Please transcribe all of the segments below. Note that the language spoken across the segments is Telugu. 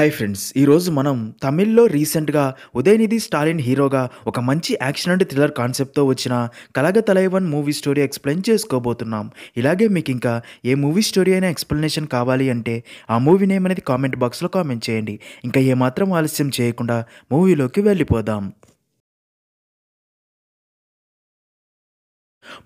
హాయ్ ఫ్రెండ్స్ ఈరోజు మనం తమిళ్లో రీసెంట్గా ఉదయనిధి స్టాలిన్ హీరోగా ఒక మంచి యాక్షన్ అండ్ థ్రిల్లర్ కాన్సెప్ట్తో వచ్చిన కలగ తలైవన్ మూవీ స్టోరీ ఎక్స్ప్లెయిన్ చేసుకోబోతున్నాం ఇలాగే మీకు ఇంకా ఏ మూవీ స్టోరీ అయినా ఎక్స్ప్లెనేషన్ కావాలి అంటే ఆ మూవీ నేమ్ అనేది కామెంట్ బాక్స్లో కామెంట్ చేయండి ఇంకా ఏమాత్రం ఆలస్యం చేయకుండా మూవీలోకి వెళ్ళిపోదాం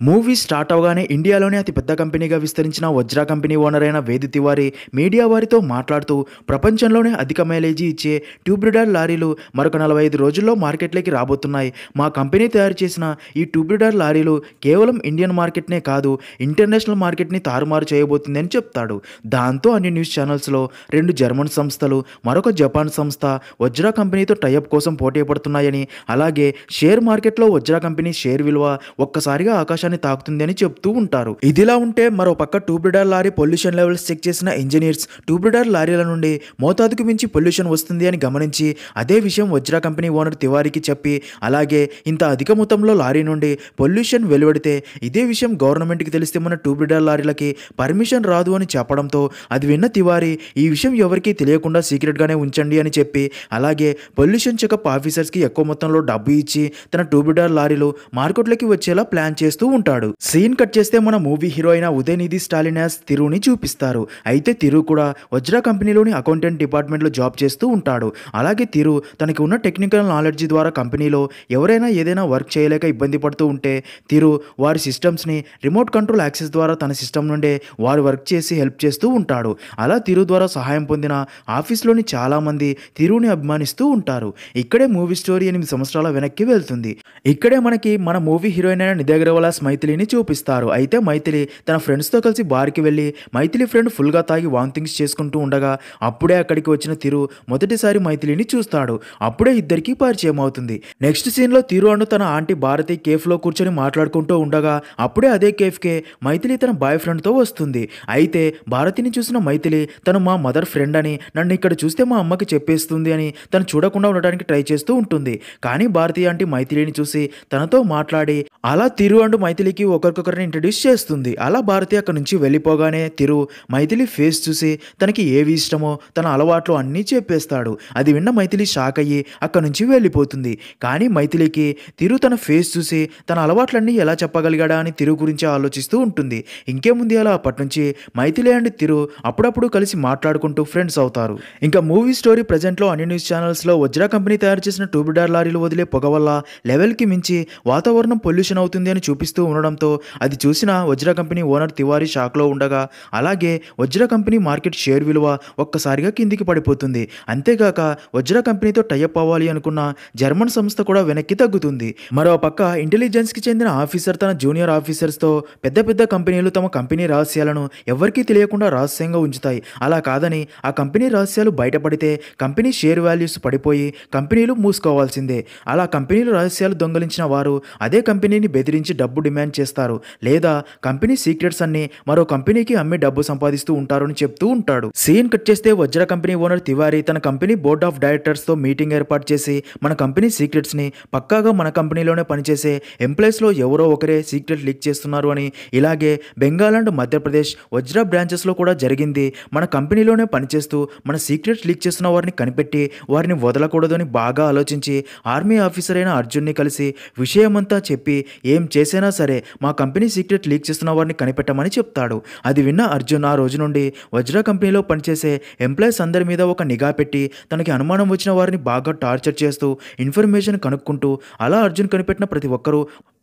మూవీ స్టార్ట్ అవగానే ఇండియాలోనే అతిపెద్ద కంపెనీగా విస్తరించిన వజ్రా కంపెనీ ఓనర్ అయిన వేది తివారీ మీడియా వారితో మాట్లాడుతూ ప్రపంచంలోనే అధిక మైలేజీ ఇచ్చే ట్యూబ్రిడర్ లారీలు మరొక నలభై ఐదు రోజుల్లో మార్కెట్లోకి రాబోతున్నాయి మా కంపెనీ తయారు చేసిన ఈ ట్యూబ్రిడర్ లారీలు కేవలం ఇండియన్ మార్కెట్నే కాదు ఇంటర్నేషనల్ మార్కెట్ని తారుమారు చేయబోతుందని చెప్తాడు దాంతో అన్ని న్యూస్ ఛానల్స్లో రెండు జర్మన్ సంస్థలు మరొక జపాన్ సంస్థ వజ్రా కంపెనీతో టైఅప్ కోసం పోటీ పడుతున్నాయని అలాగే షేర్ మార్కెట్లో వజ్రా కంపెనీ షేర్ విలువ ఒక్కసారిగా ఆకాశం ఆకాశాన్ని తాకుతుంది అని చెప్తూ ఉంటారు ఇదిలా ఉంటే మరో పక్క two lorry pollution levels check చేసిన ఇంజనీర్స్ టూ లారీల నుండి మోతాదుకు మించి పొల్యూషన్ వస్తుంది అని గమనించి అదే విషయం వజ్రా కంపెనీ ఓనర్ తివారికి చెప్పి అలాగే ఇంత అధిక మొత్తంలో లారీ నుండి పొల్యూషన్ వెలువడితే ఇదే విషయం గవర్నమెంట్కి తెలిస్తే మన టూ లారీలకి పర్మిషన్ రాదు అని చెప్పడంతో అది విన్న తివారి ఈ విషయం ఎవరికీ తెలియకుండా సీక్రెట్గానే ఉంచండి అని చెప్పి అలాగే పొల్యూషన్ చెకప్ ఆఫీసర్స్కి ఎక్కువ మొత్తంలో డబ్బు ఇచ్చి తన టూ లారీలు మార్కెట్లోకి వచ్చేలా ప్లాన్ చేస్తూ ఉంటాడు సీన్ కట్ చేస్తే మన మూవీ హీరో అయిన ఉదయనిధి స్టాలిన్ యాజ్ తిరుని చూపిస్తారు అయితే తిరు కూడా వజ్రా కంపెనీలోని అకౌంటెంట్ డిపార్ట్మెంట్లో జాబ్ చేస్తూ ఉంటాడు అలాగే తిరు తనకి ఉన్న టెక్నికల్ నాలెడ్జ్ ద్వారా కంపెనీలో ఎవరైనా ఏదైనా వర్క్ చేయలేక ఇబ్బంది పడుతూ ఉంటే తిరు వారి సిస్టమ్స్ని రిమోట్ కంట్రోల్ యాక్సెస్ ద్వారా తన సిస్టమ్ నుండే వారు వర్క్ చేసి హెల్ప్ చేస్తూ ఉంటాడు అలా తిరు ద్వారా సహాయం పొందిన ఆఫీస్లోని చాలామంది తిరుని అభిమానిస్తూ ఉంటారు ఇక్కడే మూవీ స్టోరీ ఎనిమిది సంవత్సరాల వెనక్కి వెళ్తుంది ఇక్కడే మనకి మన మూవీ హీరోయిన్ అయిన నిదగ్రవలాస్ మైథిలిని చూపిస్తారు అయితే మైథిలి తన ఫ్రెండ్స్తో కలిసి బార్కి వెళ్ళి మైథిలి ఫ్రెండ్ ఫుల్గా తాగి వాంతింగ్స్ చేసుకుంటూ ఉండగా అప్పుడే అక్కడికి వచ్చిన తిరు మొదటిసారి మైథిలిని చూస్తాడు అప్పుడే ఇద్దరికి పరిచయం అవుతుంది నెక్స్ట్ సీన్లో తిరు అను తన ఆంటీ భారతి కేఫ్లో కూర్చొని మాట్లాడుకుంటూ ఉండగా అప్పుడే అదే కేఫ్కే మైథిలి తన బాయ్ ఫ్రెండ్తో వస్తుంది అయితే భారతిని చూసిన మైథిలి తను మా మదర్ ఫ్రెండ్ అని నన్ను ఇక్కడ చూస్తే మా అమ్మకి చెప్పేస్తుంది అని తను చూడకుండా ఉండడానికి ట్రై చేస్తూ ఉంటుంది కానీ భారతి ఆంటీ మైథిలిని చూసి తనతో మాట్లాడి అలా తిరు అండ్ మైథిలికి ఒకరికొకరిని ఇంట్రడ్యూస్ చేస్తుంది అలా భారతి అక్కడి నుంచి వెళ్ళిపోగానే తిరు మైథిలి ఫేస్ చూసి తనకి ఏవి ఇష్టమో తన అలవాట్లు అన్నీ చెప్పేస్తాడు అది విన్న మైథిలి షాక్ అయ్యి అక్కడి నుంచి వెళ్ళిపోతుంది కానీ మైథిలికి తిరు తన ఫేస్ చూసి తన అలవాట్లన్నీ ఎలా చెప్పగలిగాడా అని తిరు గురించి ఆలోచిస్తూ ఉంటుంది ఇంకేముంది అలా అప్పటి నుంచి మైథిలి అండ్ తిరు అప్పుడప్పుడు కలిసి మాట్లాడుకుంటూ ఫ్రెండ్స్ అవుతారు ఇంకా మూవీ స్టోరీ ప్రజెంట్లో అన్ని న్యూస్ ఛానల్స్లో వజ్రా కంపెనీ తయారు చేసిన టూబిడార్ లారీలు వదిలే పొగ వల్ల లెవెల్కి మించి వాతావరణం పొల్యూషన్ అవుతుంది అని చూపిస్తూ ఉండడంతో అది చూసిన వజ్ర కంపెనీ ఓనర్ తివారీ షాక్లో ఉండగా అలాగే వజ్ర కంపెనీ మార్కెట్ షేర్ విలువ ఒక్కసారిగా కిందికి పడిపోతుంది అంతేగాక వజ్ర కంపెనీతో టైఅప్ అవ్వాలి అనుకున్న జర్మన్ సంస్థ కూడా వెనక్కి తగ్గుతుంది మరో పక్క ఇంటెలిజెన్స్కి చెందిన ఆఫీసర్ తన జూనియర్ ఆఫీసర్స్తో పెద్ద పెద్ద కంపెనీలు తమ కంపెనీ రహస్యాలను ఎవరికీ తెలియకుండా రహస్యంగా ఉంచుతాయి అలా కాదని ఆ కంపెనీ రహస్యాలు బయటపడితే కంపెనీ షేర్ వాల్యూస్ పడిపోయి కంపెనీలు మూసుకోవాల్సిందే అలా కంపెనీలు రహస్యాలు దొంగలించిన వారు అదే కంపెనీని బెదిరించి డబ్బు డిమాండ్ చేస్తారు లేదా కంపెనీ సీక్రెట్స్ అన్ని మరో కంపెనీకి అమ్మి డబ్బు సంపాదిస్తూ ఉంటారు అని చెప్తూ ఉంటాడు సీన్ కట్ చేస్తే వజ్ర కంపెనీ ఓనర్ తివారీ తన కంపెనీ బోర్డ్ ఆఫ్ డైరెక్టర్స్తో మీటింగ్ ఏర్పాటు చేసి మన కంపెనీ సీక్రెట్స్ని పక్కాగా మన కంపెనీలోనే పనిచేసే లో ఎవరో ఒకరే సీక్రెట్ లీక్ చేస్తున్నారు అని ఇలాగే బెంగాల్ అండ్ మధ్యప్రదేశ్ వజ్ర బ్రాంచెస్లో కూడా జరిగింది మన కంపెనీలోనే పనిచేస్తూ మన సీక్రెట్స్ లీక్ చేస్తున్న వారిని కనిపెట్టి వారిని వదలకూడదని బాగా ఆలోచించి ఆర్మీ ఆఫీసర్ అయిన అర్జున్ని కలిసి విషయమంతా చెప్పి ఏం చేసినా సరే మా కంపెనీ సీక్రెట్ లీక్ చేస్తున్న వారిని కనిపెట్టమని చెప్తాడు అది విన్న అర్జున్ ఆ రోజు నుండి వజ్ర కంపెనీలో పనిచేసే ఎంప్లాయీస్ అందరి మీద ఒక నిఘా పెట్టి తనకి అనుమానం వచ్చిన వారిని బాగా టార్చర్ చేస్తూ ఇన్ఫర్మేషన్ కనుక్కుంటూ అలా అర్జున్ కనిపెట్టిన ప్రతి ఒక్కరూ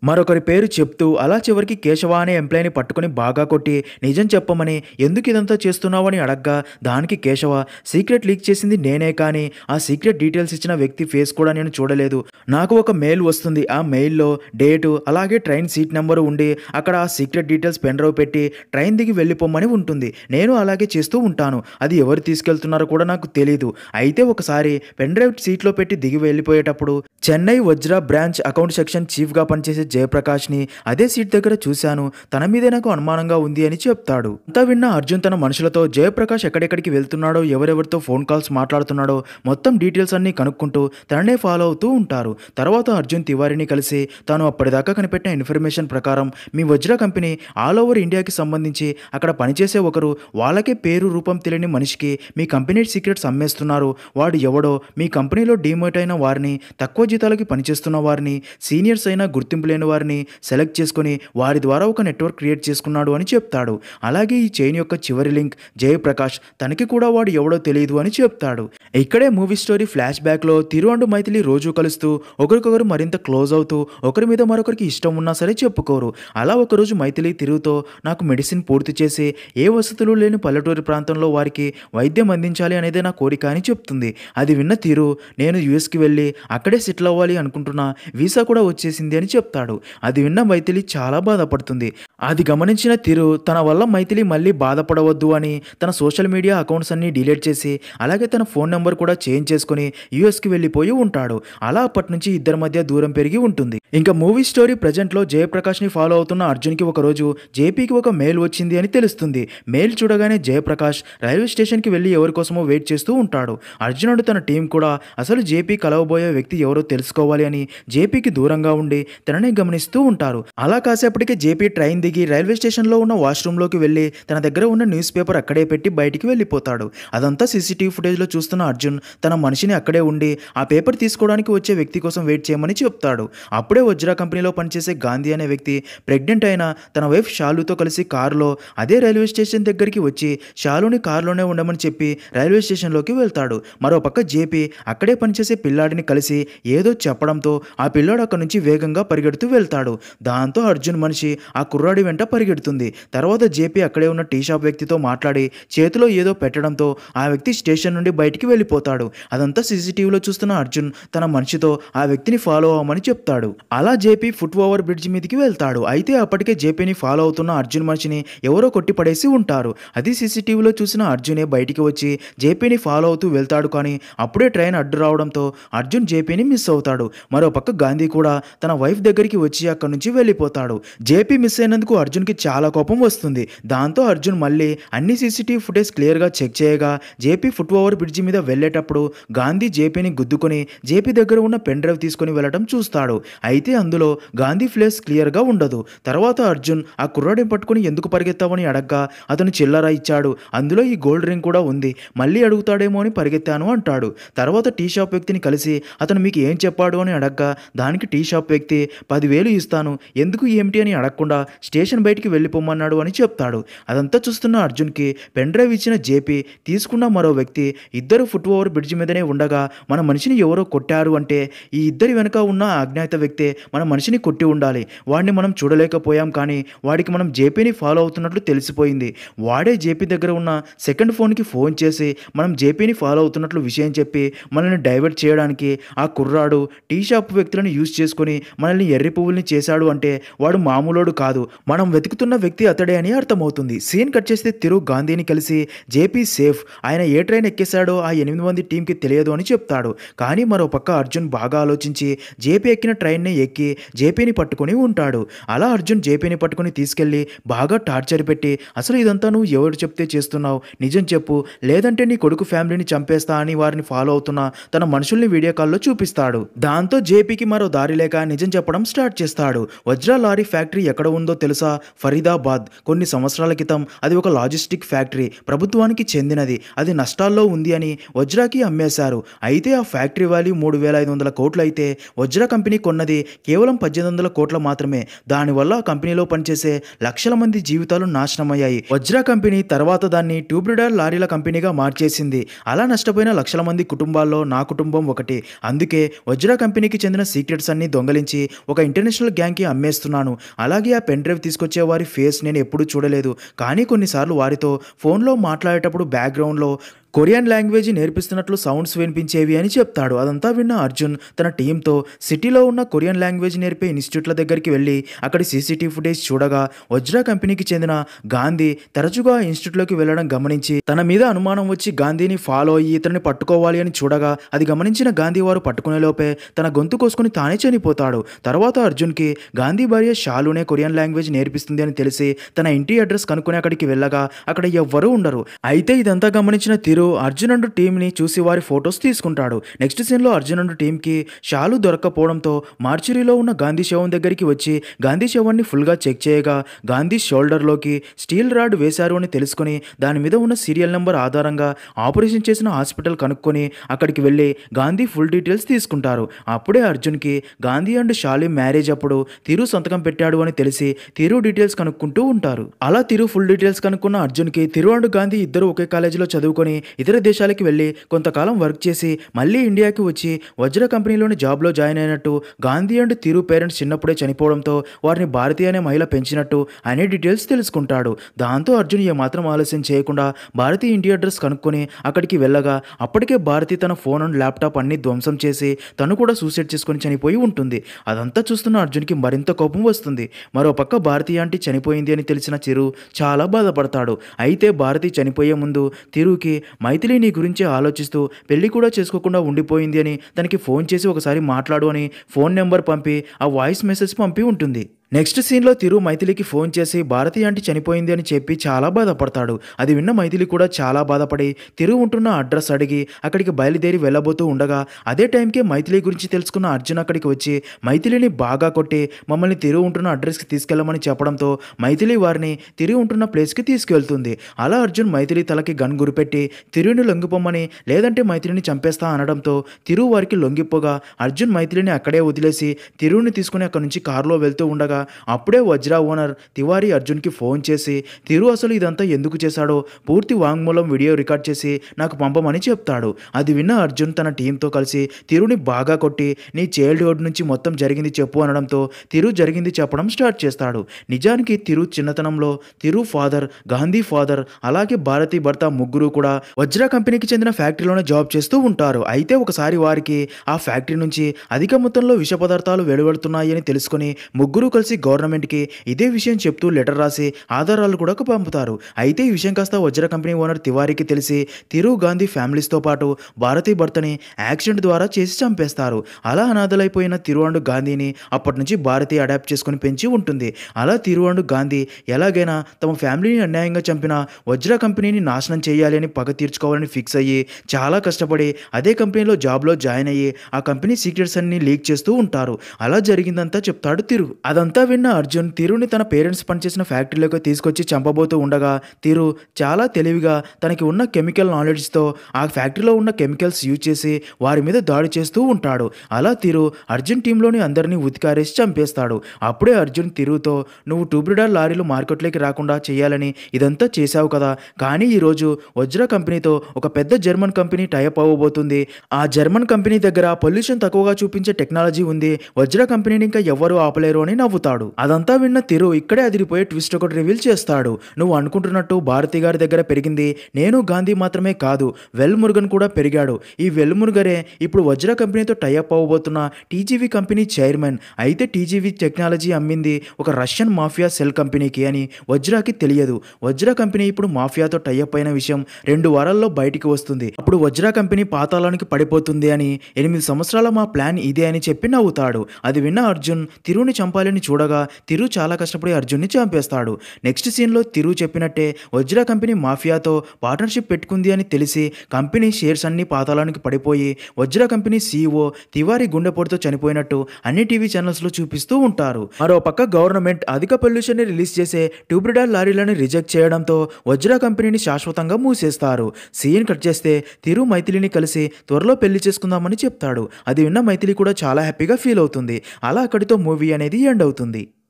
మరొకరి పేరు చెప్తూ అలా చివరికి కేశవ అనే ఎంప్లాయీని పట్టుకుని బాగా కొట్టి నిజం చెప్పమని ఎందుకు ఇదంతా చేస్తున్నావని అడగ్గా దానికి కేశవ సీక్రెట్ లీక్ చేసింది నేనే కానీ ఆ సీక్రెట్ డీటెయిల్స్ ఇచ్చిన వ్యక్తి ఫేస్ కూడా నేను చూడలేదు నాకు ఒక మెయిల్ వస్తుంది ఆ మెయిల్లో డేటు అలాగే ట్రైన్ సీట్ సీట్ నెంబరు ఉండి అక్కడ సీక్రెట్ డీటెయిల్స్ పెన్ డ్రైవ్ పెట్టి ట్రైన్ దిగి వెళ్ళిపోమని ఉంటుంది నేను అలాగే చేస్తూ ఉంటాను అది ఎవరు తీసుకెళ్తున్నారో కూడా నాకు తెలియదు అయితే ఒకసారి పెన్ డ్రైవ్ సీట్లో పెట్టి దిగి వెళ్ళిపోయేటప్పుడు Chennai Vajra branch account section చీఫ్గా పనిచేసే జయప్రకాష్ని అదే సీట్ దగ్గర చూశాను తన మీదే నాకు అనుమానంగా ఉంది అని చెప్తాడు అంతా విన్న అర్జున్ తన మనుషులతో జయప్రకాష్ ఎక్కడెక్కడికి వెళ్తున్నాడో ఎవరెవరితో ఫోన్ కాల్స్ మాట్లాడుతున్నాడో మొత్తం డీటెయిల్స్ అన్ని కనుక్కుంటూ తననే ఫాలో అవుతూ ఉంటారు తర్వాత అర్జున్ తివారిని కలిసి తాను అప్పటిదాకా కనిపెట్టిన ఇన్ఫర్మేషన్ ఇన్ఫర్మేషన్ ప్రకారం మీ వజ్ర కంపెనీ ఆల్ ఓవర్ ఇండియాకి సంబంధించి అక్కడ పనిచేసే ఒకరు వాళ్ళకే పేరు రూపం తెలియని మనిషికి మీ కంపెనీ సీక్రెట్స్ అమ్మేస్తున్నారు వాడు ఎవడో మీ కంపెనీలో డిమోట్ అయిన వారిని తక్కువ జీతాలకి పనిచేస్తున్న వారిని సీనియర్స్ అయినా గుర్తింపు లేని వారిని సెలెక్ట్ చేసుకుని వారి ద్వారా ఒక నెట్వర్క్ క్రియేట్ చేసుకున్నాడు అని చెప్తాడు అలాగే ఈ చైన్ యొక్క చివరి లింక్ జయప్రకాష్ తనకి కూడా వాడు ఎవడో తెలియదు అని చెప్తాడు ఇక్కడే మూవీ స్టోరీ ఫ్లాష్ బ్యాక్లో తిరు అండ్ మైథిలి రోజు కలుస్తూ ఒకరికొకరు మరింత క్లోజ్ అవుతూ ఒకరి మీద మరొకరికి ఇష్టం ఉన్నా సరే చెప్పుకోరు అలా ఒకరోజు మైథిలి తిరుగుతో నాకు మెడిసిన్ పూర్తి చేసి ఏ వసతులు లేని పల్లెటూరి ప్రాంతంలో వారికి వైద్యం అందించాలి అనేదే నా కోరిక అని చెప్తుంది అది విన్న తీరు నేను యుఎస్కి వెళ్ళి అక్కడే సెటిల్ అవ్వాలి అనుకుంటున్నా వీసా కూడా వచ్చేసింది అని చెప్తాడు అది విన్న మైథిలి చాలా బాధపడుతుంది అది గమనించిన తీరు తన వల్ల మైథిలి మళ్ళీ బాధపడవద్దు అని తన సోషల్ మీడియా అకౌంట్స్ అన్ని డిలీట్ చేసి అలాగే తన ఫోన్ నెంబర్ కూడా చేంజ్ చేసుకుని యుఎస్కి వెళ్ళిపోయి ఉంటాడు అలా అప్పటి నుంచి ఇద్దరి మధ్య దూరం పెరిగి ఉంటుంది ఇంకా మూవీ స్టోరీ ప్రజెంట్లో జయ జయప్రకాష్ని ఫాలో అవుతున్న అర్జున్కి ఒకరోజు జేపీకి ఒక మెయిల్ వచ్చింది అని తెలుస్తుంది మెయిల్ చూడగానే జయప్రకాష్ రైల్వే స్టేషన్కి వెళ్ళి ఎవరికోసమో వెయిట్ చేస్తూ ఉంటాడు అర్జునుడు తన టీం కూడా అసలు జేపీ కలవబోయే వ్యక్తి ఎవరో తెలుసుకోవాలి అని జేపీకి దూరంగా ఉండి తనని గమనిస్తూ ఉంటారు అలా కాసేపటికి జేపీ ట్రైన్ దిగి రైల్వే స్టేషన్లో ఉన్న వాష్రూమ్లోకి వెళ్ళి తన దగ్గర ఉన్న న్యూస్ పేపర్ అక్కడే పెట్టి బయటికి వెళ్ళిపోతాడు అదంతా సీసీటీవీ ఫుటేజ్లో చూస్తున్న అర్జున్ తన మనిషిని అక్కడే ఉండి ఆ పేపర్ తీసుకోవడానికి వచ్చే వ్యక్తి కోసం వెయిట్ చేయమని చెప్తాడు అప్పుడే వజ్రా కంపెనీలో పనిచేసే గాంధీ అని అనే వ్యక్తి ప్రెగ్నెంట్ అయిన తన వైఫ్ షాలుతో కలిసి కారులో అదే రైల్వే స్టేషన్ దగ్గరికి వచ్చి షాలుని కారులోనే ఉండమని చెప్పి రైల్వే స్టేషన్లోకి వెళ్తాడు మరోపక్క జేపీ అక్కడే పనిచేసే పిల్లాడిని కలిసి ఏదో చెప్పడంతో ఆ పిల్లాడు అక్కడి నుంచి వేగంగా పరిగెడుతూ వెళ్తాడు దాంతో అర్జున్ మనిషి ఆ కుర్రాడి వెంట పరిగెడుతుంది తర్వాత జేపీ అక్కడే ఉన్న టీ షాప్ వ్యక్తితో మాట్లాడి చేతిలో ఏదో పెట్టడంతో ఆ వ్యక్తి స్టేషన్ నుండి బయటికి వెళ్ళిపోతాడు అదంతా సీసీటీవీలో చూస్తున్న అర్జున్ తన మనిషితో ఆ వ్యక్తిని ఫాలో అవ్వమని చెప్తాడు అలా జేపీ ఫుట్ ఓవర్ బ్రిడ్జ్ మీద ఇంటికి వెళ్తాడు అయితే అప్పటికే జేపీని ఫాలో అవుతున్న అర్జున్ మనిషిని ఎవరో కొట్టి పడేసి ఉంటారు అది సీసీటీవీలో చూసిన అర్జునే బయటికి వచ్చి జేపీని ఫాలో అవుతూ వెళ్తాడు కానీ అప్పుడే ట్రైన్ అడ్డు రావడంతో అర్జున్ జేపీని మిస్ అవుతాడు మరోపక్క గాంధీ కూడా తన వైఫ్ దగ్గరికి వచ్చి అక్కడి నుంచి వెళ్ళిపోతాడు జేపీ మిస్ అయినందుకు అర్జున్కి చాలా కోపం వస్తుంది దాంతో అర్జున్ మళ్ళీ అన్ని సీసీటీవీ ఫుటేజ్ క్లియర్గా చెక్ చేయగా జేపీ ఫుట్ ఓవర్ బ్రిడ్జి మీద వెళ్ళేటప్పుడు గాంధీ జేపీని గుద్దుకొని జేపీ దగ్గర ఉన్న పెన్ డ్రైవ్ తీసుకుని వెళ్లడం చూస్తాడు అయితే అందులో గాంధీ ఫ్లేస్ క్లియర్ క్లియర్గా ఉండదు తర్వాత అర్జున్ ఆ కుర్రాడిని పట్టుకుని ఎందుకు పరిగెత్తావని అడగ్గా అతను చిల్లర ఇచ్చాడు అందులో ఈ గోల్డ్ రింగ్ కూడా ఉంది మళ్ళీ అడుగుతాడేమో అని పరిగెత్తాను అంటాడు తర్వాత టీ షాప్ వ్యక్తిని కలిసి అతను మీకు ఏం చెప్పాడు అని అడగ్గా దానికి టీ షాప్ వ్యక్తి పదివేలు ఇస్తాను ఎందుకు ఏమిటి అని అడగకుండా స్టేషన్ బయటికి వెళ్ళిపోమన్నాడు అని చెప్తాడు అదంతా చూస్తున్న అర్జున్కి పెన్ డ్రైవ్ ఇచ్చిన జేపీ తీసుకున్న మరో వ్యక్తి ఇద్దరు ఫుట్ ఓవర్ బ్రిడ్జ్ మీదనే ఉండగా మన మనిషిని ఎవరో కొట్టారు అంటే ఈ ఇద్దరి వెనుక ఉన్న అజ్ఞాత వ్యక్తే మన మనిషిని కొట్టి ఉండాలి వాడిని మనం చూడలేకపోయాం కానీ వాడికి మనం జేపీని ఫాలో అవుతున్నట్లు తెలిసిపోయింది వాడే జేపీ దగ్గర ఉన్న సెకండ్ ఫోన్కి ఫోన్ చేసి మనం జేపీని ఫాలో అవుతున్నట్లు విషయం చెప్పి మనల్ని డైవర్ట్ చేయడానికి ఆ కుర్రాడు టీ షాప్ వ్యక్తులను యూజ్ చేసుకొని మనల్ని ఎర్రి పువ్వుల్ని చేశాడు అంటే వాడు మామూలోడు కాదు మనం వెతుకుతున్న వ్యక్తి అతడే అని అర్థమవుతుంది సీన్ కట్ చేస్తే తిరు గాంధీని కలిసి జేపీ సేఫ్ ఆయన ఏ ట్రైన్ ఎక్కేశాడో ఆ ఎనిమిది మంది టీంకి తెలియదు అని చెప్తాడు కానీ మరో పక్క అర్జున్ బాగా ఆలోచించి జేపీ ఎక్కిన ట్రైన్ని ఎక్కి జేపీని పట్టుకొని అనుకుంటాడు అలా అర్జున్ జేపీని పట్టుకుని తీసుకెళ్ళి బాగా టార్చర్ పెట్టి అసలు ఇదంతా నువ్వు ఎవరు చెప్తే చేస్తున్నావు నిజం చెప్పు లేదంటే నీ కొడుకు ఫ్యామిలీని చంపేస్తా అని వారిని ఫాలో అవుతున్నా తన మనుషుల్ని వీడియో కాల్లో చూపిస్తాడు దాంతో జేపీకి మరో దారి లేక నిజం చెప్పడం స్టార్ట్ చేస్తాడు వజ్ర లారీ ఫ్యాక్టరీ ఎక్కడ ఉందో తెలుసా ఫరీదాబాద్ కొన్ని సంవత్సరాల క్రితం అది ఒక లాజిస్టిక్ ఫ్యాక్టరీ ప్రభుత్వానికి చెందినది అది నష్టాల్లో ఉంది అని వజ్రాకి అమ్మేశారు అయితే ఆ ఫ్యాక్టరీ వాల్యూ మూడు వేల ఐదు వందల కోట్లు అయితే వజ్ర కంపెనీ కొన్నది కేవలం పద్దెనిమిది వందల కోట్ల మాత్రం మాత్రమే దానివల్ల కంపెనీలో పనిచేసే లక్షల మంది జీవితాలు నాశనమయ్యాయి వజ్రా కంపెనీ తర్వాత దాన్ని ట్యూబ్రిడర్ లారీల కంపెనీగా మార్చేసింది అలా నష్టపోయిన లక్షల మంది కుటుంబాల్లో నా కుటుంబం ఒకటి అందుకే వజ్రా కంపెనీకి చెందిన సీక్రెట్స్ అన్ని దొంగలించి ఒక ఇంటర్నేషనల్ గ్యాంగ్కి అమ్మేస్తున్నాను అలాగే ఆ పెన్ డ్రైవ్ తీసుకొచ్చే వారి ఫేస్ నేను ఎప్పుడూ చూడలేదు కానీ కొన్నిసార్లు వారితో ఫోన్లో మాట్లాడేటప్పుడు బ్యాక్గ్రౌండ్లో కొరియన్ లాంగ్వేజ్ నేర్పిస్తున్నట్లు సౌండ్స్ వినిపించేవి అని చెప్తాడు అదంతా విన్న అర్జున్ తన టీంతో సిటీలో ఉన్న కొరియన్ లాంగ్వేజ్ నేర్పే ఇన్స్టిట్యూట్ల దగ్గరికి వెళ్ళి అక్కడి సీసీటీవీ ఫుటేజ్ చూడగా వజ్రా కంపెనీకి చెందిన గాంధీ తరచుగా ఇన్స్టిట్యూట్లోకి వెళ్ళడం గమనించి తన మీద అనుమానం వచ్చి గాంధీని ఫాలో అయ్యి ఇతన్ని పట్టుకోవాలి అని చూడగా అది గమనించిన గాంధీ వారు పట్టుకునేలోపే తన గొంతు కోసుకుని తానే చనిపోతాడు తర్వాత అర్జున్కి గాంధీ భార్య షాలునే కొరియన్ లాంగ్వేజ్ నేర్పిస్తుంది అని తెలిసి తన ఇంటి అడ్రస్ కనుక్కుని అక్కడికి వెళ్ళగా అక్కడ ఎవ్వరూ ఉండరు అయితే ఇదంతా గమనించిన తీరు వీరు అర్జున్ అండ్ టీంని చూసి వారి ఫొటోస్ తీసుకుంటాడు నెక్స్ట్ సీన్లో అర్జున్ అండ్ టీంకి షాలు దొరక్కపోవడంతో మార్చురీలో ఉన్న గాంధీ శవం దగ్గరికి వచ్చి గాంధీ శవాన్ని ఫుల్గా చెక్ చేయగా గాంధీ షోల్డర్లోకి స్టీల్ రాడ్ వేశారు అని తెలుసుకుని దాని మీద ఉన్న సీరియల్ నెంబర్ ఆధారంగా ఆపరేషన్ చేసిన హాస్పిటల్ కనుక్కొని అక్కడికి వెళ్ళి గాంధీ ఫుల్ డీటెయిల్స్ తీసుకుంటారు అప్పుడే అర్జున్కి గాంధీ అండ్ షాలి మ్యారేజ్ అప్పుడు తిరు సంతకం పెట్టాడు అని తెలిసి తిరు డీటెయిల్స్ కనుక్కుంటూ ఉంటారు అలా తిరు ఫుల్ డీటెయిల్స్ కనుక్కున్న అర్జున్కి తిరు అండ్ గాంధీ ఇద్దరు ఒకే కాలేజీలో చదువుకొని ఇతర దేశాలకి వెళ్ళి కొంతకాలం వర్క్ చేసి మళ్ళీ ఇండియాకి వచ్చి వజ్ర కంపెనీలోని జాబ్లో జాయిన్ అయినట్టు గాంధీ అండ్ తిరు పేరెంట్స్ చిన్నప్పుడే చనిపోవడంతో వారిని భారతీయ అనే మహిళ పెంచినట్టు అనే డీటెయిల్స్ తెలుసుకుంటాడు దాంతో అర్జున్ ఏమాత్రం ఆలస్యం చేయకుండా భారతీయ ఇంటి అడ్రస్ కనుక్కొని అక్కడికి వెళ్ళగా అప్పటికే భారతి తన ఫోన్ అండ్ ల్యాప్టాప్ అన్ని ధ్వంసం చేసి తను కూడా సూసైడ్ చేసుకుని చనిపోయి ఉంటుంది అదంతా చూస్తున్న అర్జున్కి మరింత కోపం వస్తుంది మరోపక్క భారతి ఆంటీ చనిపోయింది అని తెలిసిన చిరు చాలా బాధపడతాడు అయితే భారతి చనిపోయే ముందు తిరుకి మైథిలి నీ గురించి ఆలోచిస్తూ పెళ్లి కూడా చేసుకోకుండా ఉండిపోయింది అని తనకి ఫోన్ చేసి ఒకసారి మాట్లాడు అని ఫోన్ నెంబర్ పంపి ఆ వాయిస్ మెసేజ్ పంపి ఉంటుంది నెక్స్ట్ సీన్లో తిరు మైథిలికి ఫోన్ చేసి భారతి ఆంటీ చనిపోయింది అని చెప్పి చాలా బాధపడతాడు అది విన్న మైథిలి కూడా చాలా బాధపడి తిరు ఉంటున్న అడ్రస్ అడిగి అక్కడికి బయలుదేరి వెళ్ళబోతూ ఉండగా అదే టైంకి మైథిలి గురించి తెలుసుకున్న అర్జున్ అక్కడికి వచ్చి మైథిలిని బాగా కొట్టి మమ్మల్ని తిరు ఉంటున్న అడ్రస్కి తీసుకెళ్లమని చెప్పడంతో మైథిలి వారిని తిరు ఉంటున్న ప్లేస్కి తీసుకెళ్తుంది అలా అర్జున్ మైథిలి తలకి గన్ గురిపెట్టి తిరుని లొంగిపోమ్మని లేదంటే మైథిలిని చంపేస్తా అనడంతో తిరు వారికి లొంగిపోగా అర్జున్ మైథిలిని అక్కడే వదిలేసి తిరువుని తీసుకుని అక్కడి నుంచి కారులో వెళ్తూ ఉండగా అప్పుడే వజ్రా ఓనర్ తివారీ అర్జున్కి ఫోన్ చేసి తిరు అసలు ఇదంతా ఎందుకు చేశాడో పూర్తి వాంగ్మూలం వీడియో రికార్డ్ చేసి నాకు పంపమని చెప్తాడు అది విన్న అర్జున్ తన టీంతో కలిసి తిరుని బాగా కొట్టి నీ చైల్డ్హుడ్ నుంచి మొత్తం జరిగింది చెప్పు అనడంతో తిరు జరిగింది చెప్పడం స్టార్ట్ చేస్తాడు నిజానికి తిరు చిన్నతనంలో తిరు ఫాదర్ గాంధీ ఫాదర్ అలాగే భారతి భర్త ముగ్గురు కూడా వజ్రా కంపెనీకి చెందిన ఫ్యాక్టరీలోనే జాబ్ చేస్తూ ఉంటారు అయితే ఒకసారి వారికి ఆ ఫ్యాక్టరీ నుంచి అధిక మొత్తంలో విష పదార్థాలు వెలువడుతున్నాయని తెలుసుకుని ముగ్గురు కలిసి కలిసి గవర్నమెంట్కి ఇదే విషయం చెప్తూ లెటర్ రాసి ఆధారాలు కూడా పంపుతారు అయితే ఈ విషయం కాస్త వజ్ర కంపెనీ ఓనర్ తివారికి తెలిసి తిరు గాంధీ ఫ్యామిలీస్తో పాటు భారతీ భర్తని యాక్సిడెంట్ ద్వారా చేసి చంపేస్తారు అలా అనాథలైపోయిన తిరువాండు గాంధీని అప్పటి నుంచి భారతి అడాప్ట్ చేసుకుని పెంచి ఉంటుంది అలా తిరువాండు గాంధీ ఎలాగైనా తమ ఫ్యామిలీని అన్యాయంగా చంపిన వజ్ర కంపెనీని నాశనం చేయాలి అని పగ తీర్చుకోవాలని ఫిక్స్ అయ్యి చాలా కష్టపడి అదే కంపెనీలో జాబ్లో జాయిన్ అయ్యి ఆ కంపెనీ సీక్రెట్స్ అన్ని లీక్ చేస్తూ ఉంటారు అలా జరిగిందంతా చెప్తాడు తిరు అదంతా ఇదంతా విన్న అర్జున్ తిరుని తన పేరెంట్స్ పనిచేసిన ఫ్యాక్టరీలోకి తీసుకొచ్చి చంపబోతూ ఉండగా తిరు చాలా తెలివిగా తనకి ఉన్న కెమికల్ నాలెడ్జ్తో ఆ ఫ్యాక్టరీలో ఉన్న కెమికల్స్ యూజ్ చేసి వారి మీద దాడి చేస్తూ ఉంటాడు అలా తిరు అర్జున్ టీంలోని అందరినీ ఉతికారేసి చంపేస్తాడు అప్పుడే అర్జున్ తిరుగుతో నువ్వు టూబ్రిడర్ లారీలు మార్కెట్లోకి రాకుండా చేయాలని ఇదంతా చేశావు కదా కానీ ఈరోజు వజ్ర కంపెనీతో ఒక పెద్ద జర్మన్ కంపెనీ టైప్ అవ్వబోతుంది ఆ జర్మన్ కంపెనీ దగ్గర పొల్యూషన్ తక్కువగా చూపించే టెక్నాలజీ ఉంది వజ్ర కంపెనీని ఇంకా ఎవరు ఆపలేరు అని నవ్వుతాడు చేస్తాడు అదంతా విన్న తిరు ఇక్కడే అదిరిపోయే ట్విస్ట్ ఒకటి రివీల్ చేస్తాడు నువ్వు అనుకుంటున్నట్టు భారతి గారి దగ్గర పెరిగింది నేను గాంధీ మాత్రమే కాదు వెల్ మురుగన్ కూడా పెరిగాడు ఈ వెల్ మురుగరే ఇప్పుడు వజ్ర కంపెనీతో టైఅప్ అవ్వబోతున్న టీజీవీ కంపెనీ చైర్మన్ అయితే టీజీవీ టెక్నాలజీ అమ్మింది ఒక రష్యన్ మాఫియా సెల్ కంపెనీకి అని వజ్రాకి తెలియదు వజ్ర కంపెనీ ఇప్పుడు మాఫియాతో టైఅప్ అయిన విషయం రెండు వారాల్లో బయటికి వస్తుంది అప్పుడు వజ్ర కంపెనీ పాతాళానికి పడిపోతుంది అని ఎనిమిది సంవత్సరాల మా ప్లాన్ ఇదే అని చెప్పి నవ్వుతాడు అది విన్న అర్జున్ తిరువుని చంపాలని చూడగా తిరు చాలా కష్టపడి అర్జున్ని చంపేస్తాడు నెక్స్ట్ సీన్లో తిరు చెప్పినట్టే వజ్ర కంపెనీ మాఫియాతో పార్ట్నర్షిప్ పెట్టుకుంది అని తెలిసి కంపెనీ షేర్స్ అన్ని పాతాలానికి పడిపోయి వజ్ర కంపెనీ సీఈఓ తివారి గుండెపోటుతో చనిపోయినట్టు అన్ని టీవీ ఛానల్స్లో చూపిస్తూ ఉంటారు మరో పక్క గవర్నమెంట్ అధిక పొల్యూషన్ని రిలీజ్ చేసే ట్యూబ్రిడాల్ లారీలను రిజెక్ట్ చేయడంతో వజ్ర కంపెనీని శాశ్వతంగా మూసేస్తారు సీన్ కట్ చేస్తే తిరు మైథిలిని కలిసి త్వరలో పెళ్లి చేసుకుందామని చెప్తాడు అది విన్న మైథిలి కూడా చాలా హ్యాపీగా ఫీల్ అవుతుంది అలా అక్కడితో మూవీ అనేది ఎండ్ అవుతుంది donde